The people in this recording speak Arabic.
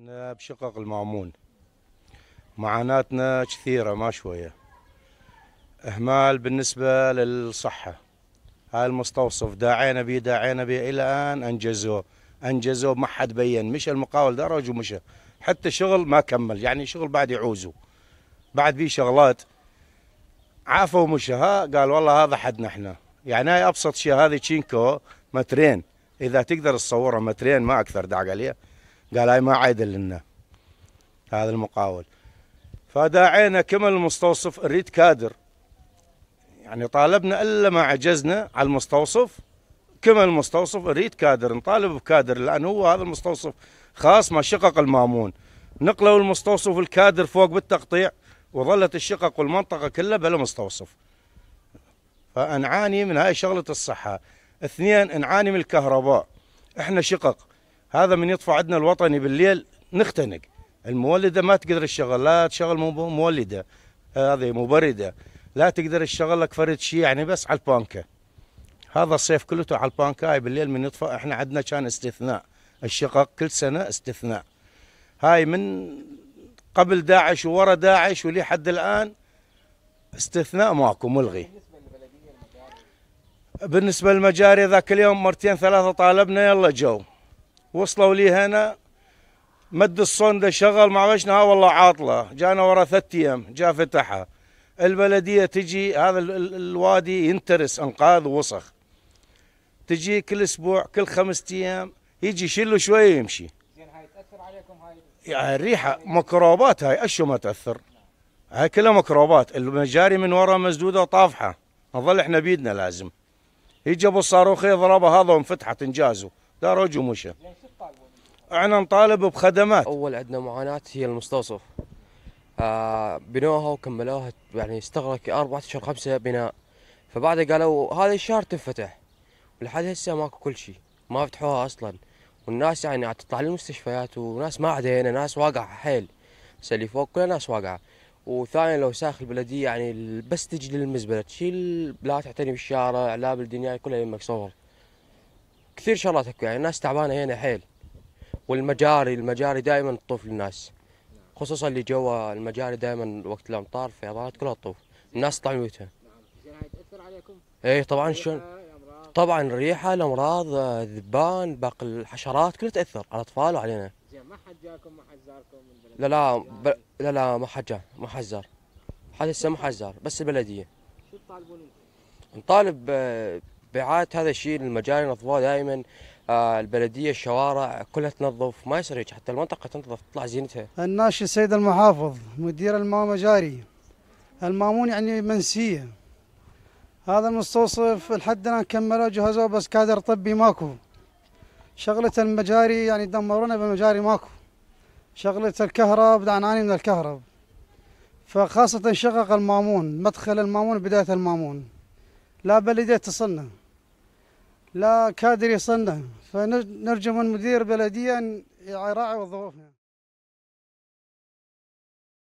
احنا بشقق المامون معاناتنا كثيرة ما شوية إهمال بالنسبة للصحة هاي المستوصف داعينا بيه داعينا بيه إلى الآن أنجزوه أنجزوه ما حد بين مشى المقاول درج ومشى حتى شغل ما كمل يعني شغل بعد يعوزه بعد بيه شغلات عافوا ومشى ها قال والله هذا حدنا احنا يعني هاي أبسط شيء هذه تشينكو مترين إذا تقدر تصورها مترين ما أكثر دعق عليها قال هاي ما عادل لنا هذا المقاول فداعينا كما المستوصف نريد كادر يعني طالبنا الا ما عجزنا على المستوصف كما المستوصف نريد كادر نطالب بكادر لان هو هذا المستوصف خاص ما شقق المامون نقلوا المستوصف الكادر فوق بالتقطيع وظلت الشقق والمنطقه كلها بلا مستوصف فنعاني من هاي شغله الصحه اثنين نعاني من الكهرباء احنا شقق هذا من يطفى عندنا الوطني بالليل نختنق المولده ما تقدر الشغل لا تشغل مولده آه، هذه مبرده لا تقدر الشغل لك فرد شيء يعني بس على البانكا هذا الصيف كلته على هاي بالليل من يطفى احنا عندنا كان استثناء الشقق كل سنه استثناء هاي من قبل داعش وورا داعش ولحد الان استثناء ماكو ملغي بالنسبه للمجاري ذاك اليوم مرتين ثلاثه طالبنا يلا جو وصلوا لي هنا مد الصندة شغل ما ها والله عاطلة جانا ورا ثلاث ايام جاء فتحها البلدية تجي هذا الوادي ينترس انقاذ ووسخ تجي كل اسبوع كل خمسة ايام يجي شله شوية يمشي زين هاي تأثر عليكم هاي يعني الريحة مكروبات هاي اشو ما تأثر هاي كلها مكروبات المجاري من ورا مسدودة طافحة نظل احنا بيدنا لازم يجي ابو الصاروخ يضربه هذا وانفتحت انجازه دروج ومشى احنا نطالب بخدمات اول عندنا معاناه هي المستوصف آه بنوها وكملوها يعني استغرق اربع اشهر خمسه بناء فبعدها قالوا هذا الشهر تنفتح ولحد هسه ماكو كل شيء ما فتحوها اصلا والناس يعني تطلع للمستشفيات وناس ما عدينا ناس واقعه حيل هسه اللي فوق كلها ناس واقعه وثانيا لو ساخ البلديه يعني بس تجي للمزبله تشيل لا تعتني بالشارع لا بالدنيا كلها يمك صور كثير شغلات يعني الناس تعبانه هنا حيل والمجاري المجاري دائما تطوف للناس خصوصا اللي جوا المجاري دائما وقت الامطار فيضانات كلها تطوف الناس تطلع من بيوتها تاثر عليكم؟ إيه، طبعا شلون طبعا الريحه الامراض الذبان باقي الحشرات كلها تاثر على الاطفال وعلينا زين ما حد جاكم ما حد زاركم من لا لا ب... لا لا ما حد جا ما حد زار حد هسه ما حد زار بس البلديه شو تطالبون انتم؟ نطالب آه، المربعات هذا الشيء المجاري ينظفوها دائما آه، البلديه الشوارع كلها تنظف ما يصير حتى المنطقه تنظف تطلع زينتها. الناشي السيد المحافظ مدير الماء مجاري المامون يعني منسيه هذا المستوصف لحد الان كملوا جهزوه بس كادر طبي ماكو شغله المجاري يعني دمرونا بالمجاري ماكو شغله الكهرب بدنا نعاني من الكهرب فخاصه شقق المامون مدخل المامون بدايه المامون لا بلديه تصلنا لا كادر يصنع فنرجو من مدير بلدية أن يراعي وظروفنا